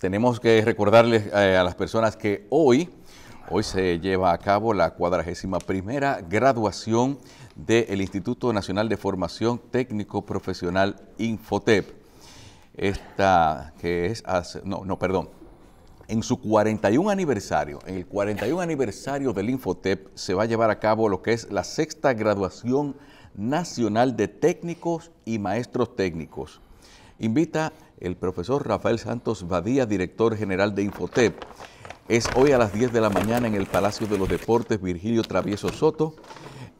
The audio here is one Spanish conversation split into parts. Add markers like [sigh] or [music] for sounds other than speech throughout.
tenemos que recordarles eh, a las personas que hoy, hoy se lleva a cabo la cuadragésima primera graduación del Instituto Nacional de Formación Técnico Profesional Infotep. Esta que es, no, no, perdón, en su 41 aniversario, en el 41 aniversario del Infotep, se va a llevar a cabo lo que es la sexta graduación nacional de técnicos y maestros técnicos invita el profesor Rafael Santos Badía, director general de Infotep. Es hoy a las 10 de la mañana en el Palacio de los Deportes Virgilio Travieso Soto,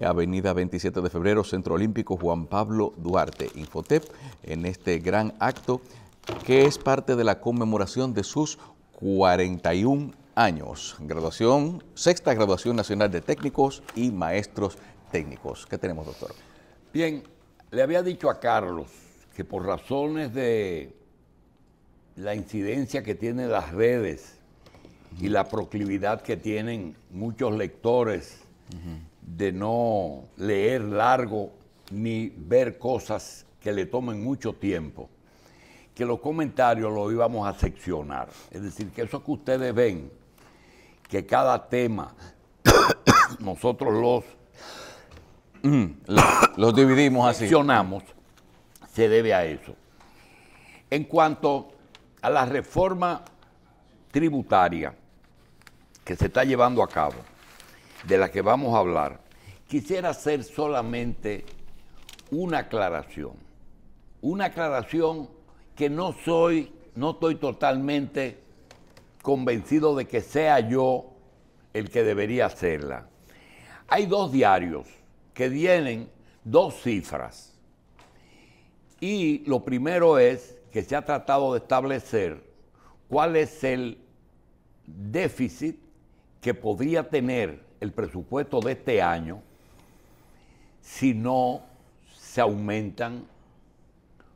Avenida 27 de Febrero, Centro Olímpico Juan Pablo Duarte. Infotep en este gran acto que es parte de la conmemoración de sus 41 años. Graduación, sexta graduación nacional de técnicos y maestros técnicos. ¿Qué tenemos, doctor? Bien, le había dicho a Carlos que por razones de la incidencia que tienen las redes y la proclividad que tienen muchos lectores de no leer largo ni ver cosas que le tomen mucho tiempo, que los comentarios los íbamos a seccionar. Es decir, que eso que ustedes ven, que cada tema [coughs] nosotros los, [coughs] los, dividimos así. Seccionamos se debe a eso. En cuanto a la reforma tributaria que se está llevando a cabo, de la que vamos a hablar, quisiera hacer solamente una aclaración. Una aclaración que no soy, no estoy totalmente convencido de que sea yo el que debería hacerla. Hay dos diarios que tienen dos cifras y lo primero es que se ha tratado de establecer cuál es el déficit que podría tener el presupuesto de este año si no se aumentan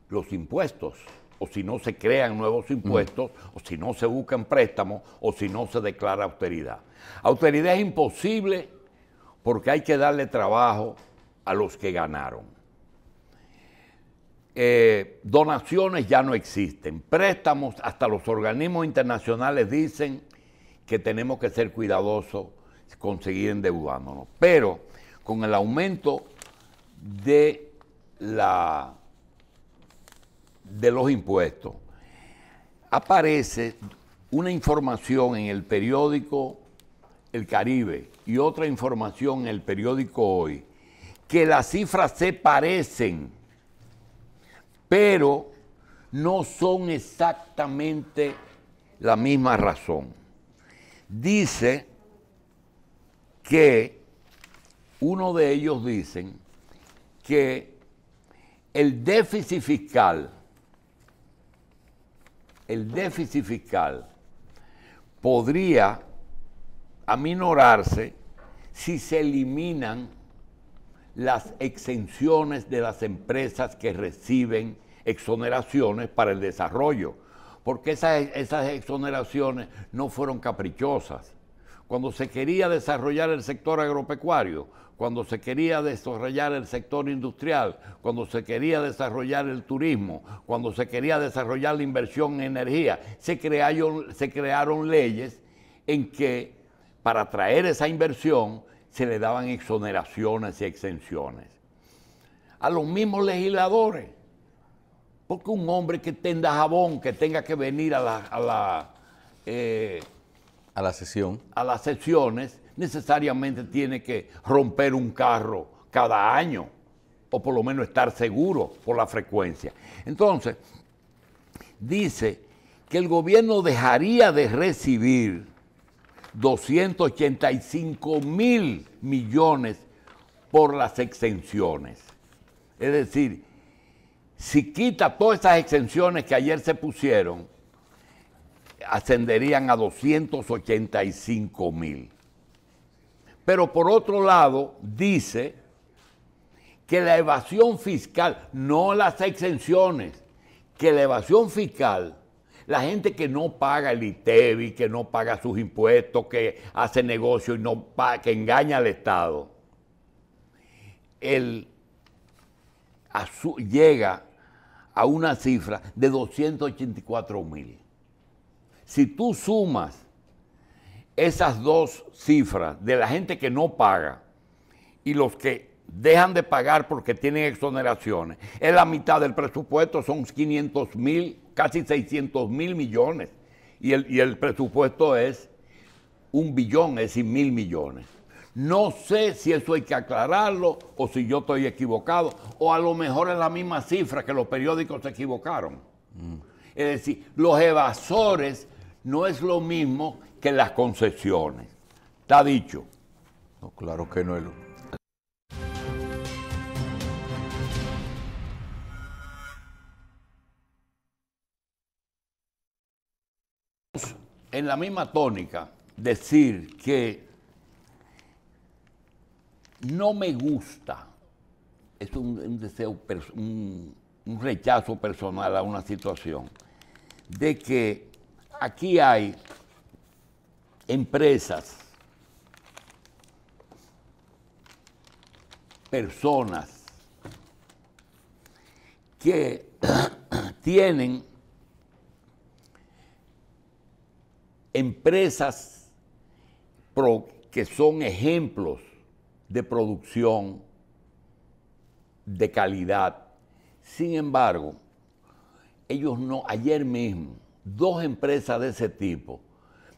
los impuestos, o si no se crean nuevos impuestos, mm. o si no se buscan préstamos, o si no se declara austeridad. Austeridad es imposible porque hay que darle trabajo a los que ganaron. Eh, donaciones ya no existen, préstamos, hasta los organismos internacionales dicen que tenemos que ser cuidadosos, conseguir endeudándonos. Pero con el aumento de, la, de los impuestos, aparece una información en el periódico El Caribe y otra información en el periódico Hoy, que las cifras se parecen pero no son exactamente la misma razón. Dice que uno de ellos dicen que el déficit fiscal, el déficit fiscal podría aminorarse si se eliminan las exenciones de las empresas que reciben exoneraciones para el desarrollo, porque e, esas, exoneraciones no fueron caprichosas. Cuando se quería desarrollar el sector agropecuario, cuando se quería desarrollar el sector industrial, cuando se quería desarrollar el turismo, cuando se quería desarrollar la inversión en energía, se crearon, se crearon leyes en que para atraer esa inversión se le daban exoneraciones y exenciones. A los mismos legisladores. Porque un hombre que tenga jabón, que tenga que venir a la, a la, eh, a la sesión. A las sesiones, necesariamente tiene que romper un carro cada año, o por lo menos estar seguro por la frecuencia. Entonces, dice que el gobierno dejaría de recibir 285 mil millones por las exenciones. Es decir, si quita todas esas exenciones que ayer se pusieron, ascenderían a 285 mil. Pero por otro lado, dice que la evasión fiscal, no las exenciones, que la evasión fiscal la gente que no paga el ITEBI, que no paga sus impuestos, que hace negocio y no que engaña al Estado, él llega a una cifra de 284 mil. Si tú sumas esas dos cifras de la gente que no paga y los que dejan de pagar porque tienen exoneraciones, es la mitad del presupuesto, son 500 mil, casi 600 mil millones. Y el, presupuesto es un billón, es decir, mil millones. No sé si eso hay que aclararlo o si yo estoy equivocado, o a lo mejor es la misma cifra que los periódicos se equivocaron. Es decir, los evasores no es lo mismo que las concesiones. Está dicho. No, claro que no es lo mismo. en la misma tónica decir que no me gusta, es un, deseo, un, un rechazo personal a una situación, de que aquí hay empresas, personas que [clears throat] tienen empresas que son ejemplos de producción de calidad. Sin embargo, ellos no, ayer mismo, dos empresas de ese tipo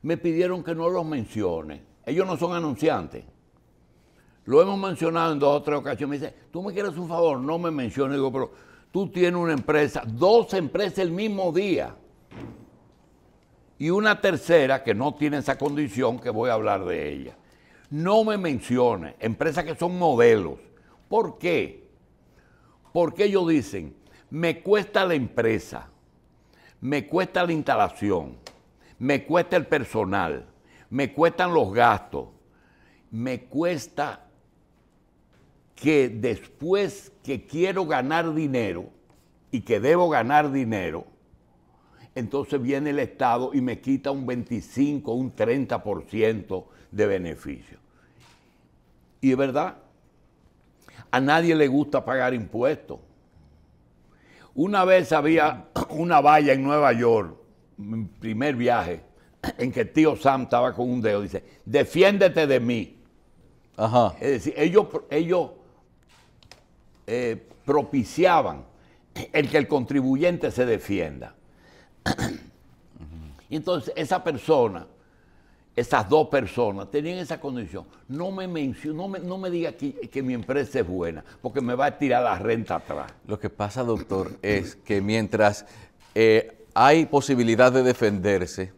me pidieron que no los mencione. Ellos no son anunciantes. Lo hemos mencionado en dos o tres ocasiones. Me dice, tú me quieres un favor, no me menciones. Digo, pero tú tienes una empresa, dos empresas el mismo día y una tercera que no tiene esa condición que voy a hablar de ella. No me mencione empresas que son modelos. ¿Por qué? Porque ellos dicen, me cuesta la empresa, me cuesta la instalación, me cuesta el personal, me cuestan los gastos, me cuesta que después que quiero ganar dinero y que debo ganar dinero, entonces viene el Estado y me quita un 25, un 30% de beneficio. Y es verdad, a nadie le gusta pagar impuestos. Una vez había una valla en Nueva York, mi primer viaje, en que tío Sam estaba con un dedo, dice, defiéndete de mí. Es decir, ellos, ellos eh, propiciaban el que el contribuyente se defienda y entonces esa persona, esas dos personas tenían esa condición. No me no me, diga que, que, mi empresa es buena, porque me va a tirar la renta atrás. Lo que pasa, doctor, es que mientras eh, hay posibilidad de defenderse,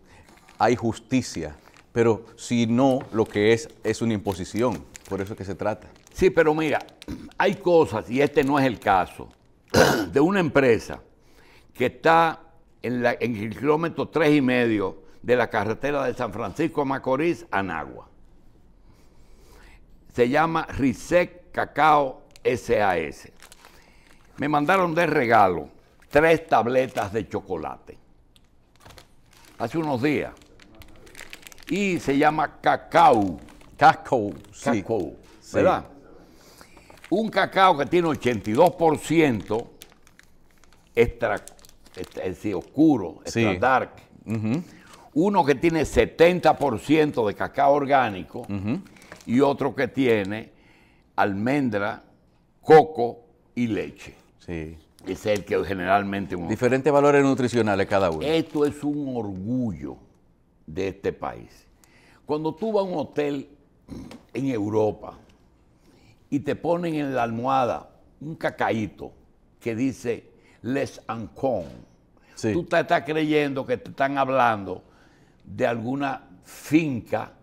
hay justicia, pero si no, lo que es es una imposición. Por eso es que se trata. Sí, pero mira, hay cosas, y este no es el caso, de una empresa que está en, el kilómetro tres y medio de la carretera de San Francisco de Macorís Anagua Se llama Risec Cacao SAS. Me mandaron de regalo tres tabletas de chocolate hace unos días. Y se llama cacao. Cacao. Cacao. ¿Verdad? Un cacao que tiene 82% extracto es decir, oscuro, está dark. Uno que tiene 70% de cacao orgánico y otro que tiene almendra, coco y leche. Sí. es el que generalmente... Uno... Diferentes valores nutricionales cada uno. Esto es un orgullo de este país. Cuando tú vas a un hotel en Europa y te ponen en la almohada un cacaíto que dice Les Ancon, Tú te estás creyendo que te están hablando de alguna finca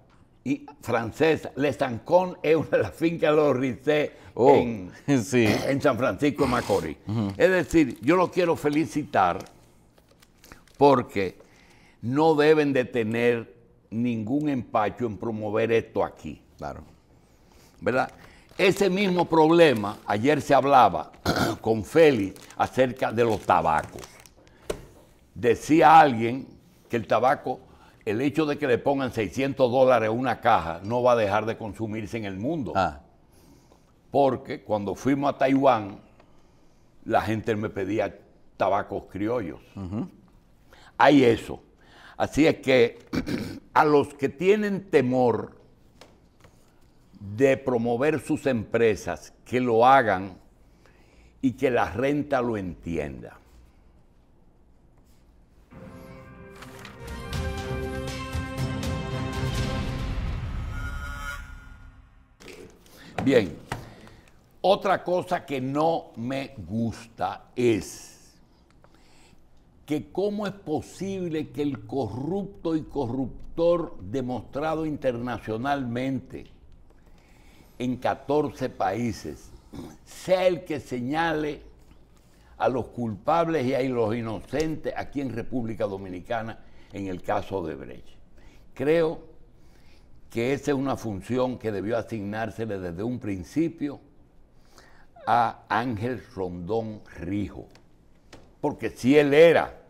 y francesa. Le Sancón es una de las fincas de los Ricé oh, [laughs] en, San Francisco de Macorís. Es decir, yo lo quiero felicitar porque no deben de tener ningún empacho en promover esto aquí. Claro. ¿Verdad? Ese mismo problema, ayer se hablaba [clears throat] con Félix acerca de los tabacos. Decía alguien que el tabaco, el hecho de que le pongan 600 dólares a una caja, no va a dejar de consumirse en el mundo. Ah. Porque cuando fuimos a Taiwán, la gente me pedía tabacos criollos. Hay eso. Así es que [clears throat] a los que tienen temor de promover sus empresas, que lo hagan y que la renta lo entienda. Bien. Otra cosa que no me gusta es que cómo es posible que el corrupto y corruptor demostrado internacionalmente en 14 países sea el que señale a los culpables y a los inocentes aquí en República Dominicana en el caso de Brecht. Creo que esa es una función que debió asignársele desde un principio a Ángel Rondón Rijo. Porque si él era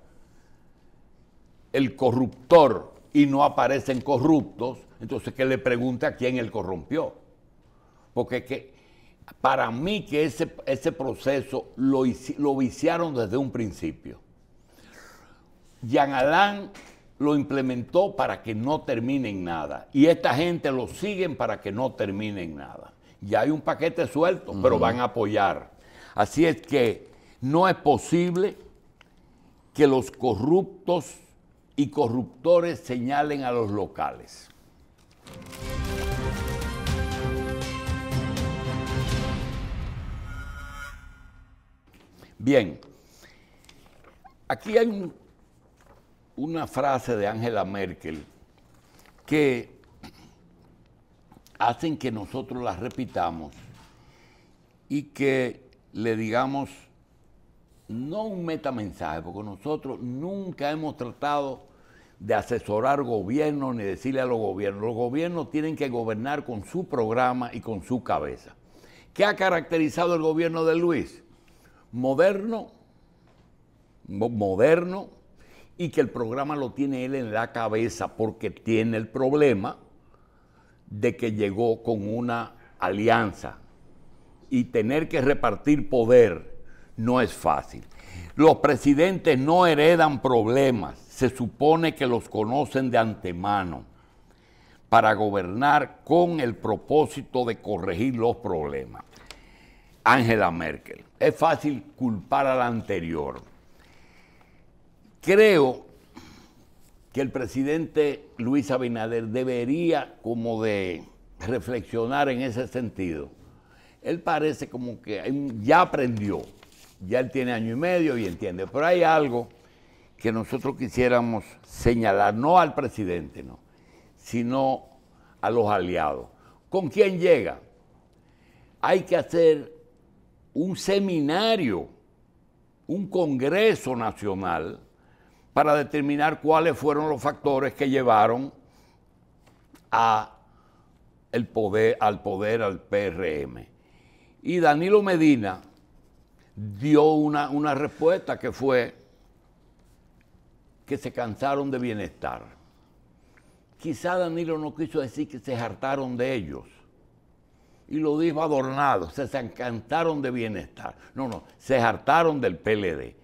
el corruptor y no aparecen corruptos, entonces que le pregunte a quién él corrompió. Porque que, para mí que ese, ese proceso lo, lo viciaron desde un principio. Jean Alain lo implementó para que no terminen nada. Y esta gente lo siguen para que no terminen nada. Ya hay un paquete suelto, pero van a apoyar. Así es que no es posible que los corruptos y corruptores señalen a los locales. Bien, aquí hay un una frase de Angela Merkel que hacen que nosotros la repitamos y que le digamos no un metamensaje, porque nosotros nunca hemos tratado de asesorar gobiernos ni decirle a los gobiernos. Los gobiernos tienen que gobernar con su programa y con su cabeza. ¿Qué ha caracterizado el gobierno de Luis? Moderno, moderno, y que el programa lo tiene él en la cabeza porque tiene el problema de que llegó con una alianza y tener que repartir poder no es fácil. Los presidentes no heredan problemas, se supone que los conocen de antemano para gobernar con el propósito de corregir los problemas. Angela Merkel, es fácil culpar a la anterior creo que el presidente Luis Abinader debería como de reflexionar en ese sentido. Él parece como que ya aprendió, ya él tiene año y medio y entiende, pero hay algo que nosotros quisiéramos señalar, no al presidente, no, sino a los aliados. ¿Con quién llega? Hay que hacer un seminario, un congreso nacional, para determinar cuáles fueron los factores que llevaron poder, al poder al PRM. Y Danilo Medina dio una, respuesta que fue que se cansaron de bienestar. Quizá Danilo no quiso decir que se hartaron de ellos. Y lo dijo adornado, se cansaron de bienestar. No, no, se hartaron del PLD.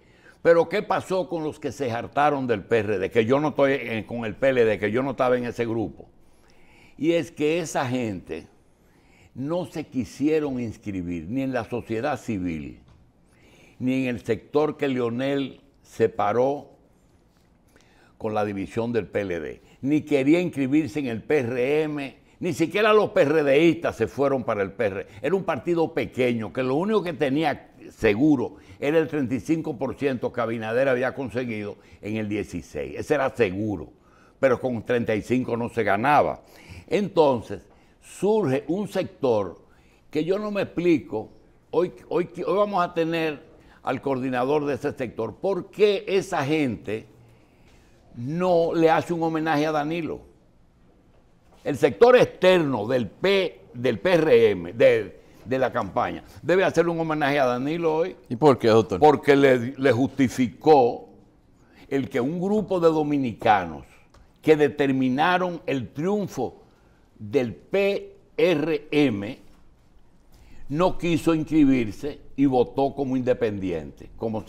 Pero ¿qué pasó con los que se hartaron del PRD? Que yo no estoy con el PLD, que yo no estaba en ese grupo. Y es que esa gente no se quisieron inscribir ni en la sociedad civil, ni en el sector que Leonel separó con la división del PLD, ni quería inscribirse en el PRM, ni siquiera los PRDistas se fueron para el PRD. Era un partido pequeño que lo único que tenía seguro. Era el 35% que Abinader había conseguido en el 16. Ese era seguro, pero con 35 no se ganaba. Entonces, surge un sector que yo no me explico. Hoy, hoy, hoy vamos a tener al coordinador de ese sector. ¿Por qué esa gente no le hace un homenaje a Danilo? El sector externo del, P, del PRM, del de la campaña. Debe hacerle un homenaje a Danilo hoy. ¿Y por qué, doctor? Porque le, justificó el que un grupo de dominicanos que determinaron el triunfo del PRM no quiso inscribirse y votó como independiente, como,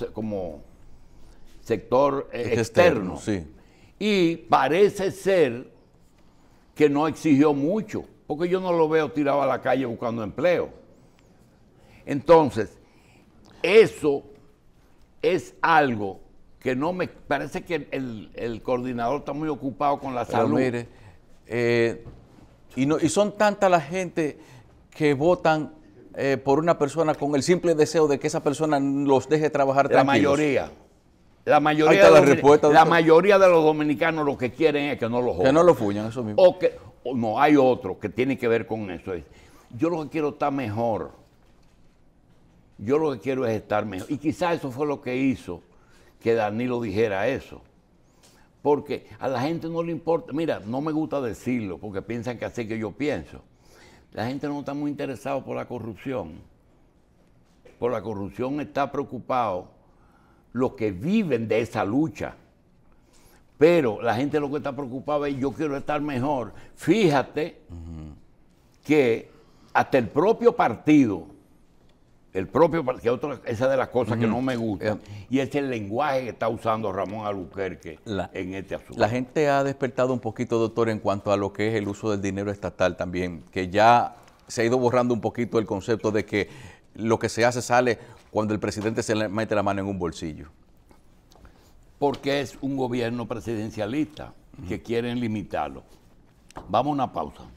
sector eh, externo. sí. Y parece ser que no exigió mucho, porque yo no lo veo tirado a la calle buscando empleo. Entonces, eso es algo que no me parece que el, coordinador está muy ocupado con la Pero salud. Mire, eh, y, son tanta la gente que votan eh, por una persona con el simple deseo de que esa persona los deje trabajar la mayoría la mayoría de la, mayoría de los dominicanos lo que quieren es que no los jodan. que no los fuyan eso mismo o que no hay otro que tiene que ver con eso yo lo que quiero está mejor yo lo que quiero es estar mejor. Y quizás eso fue lo que hizo que Danilo dijera eso. Porque a la gente no le importa, mira, no me gusta decirlo porque piensan que así que yo pienso. La gente no está muy interesada por la corrupción. Por la corrupción está preocupado los que viven de esa lucha. Pero la gente lo que está preocupada es yo quiero estar mejor. Fíjate que hasta el propio partido el propio que otra, esa de las cosas que no me gusta eh, y es el lenguaje que está usando Ramón Albuquerque en este asunto. La gente ha despertado un poquito, doctor, en cuanto a lo que es el uso del dinero estatal también, que ya se ha ido borrando un poquito el concepto de que lo que se hace sale cuando el presidente se le mete la mano en un bolsillo. Porque es un gobierno presidencialista que quieren limitarlo. Vamos a una pausa.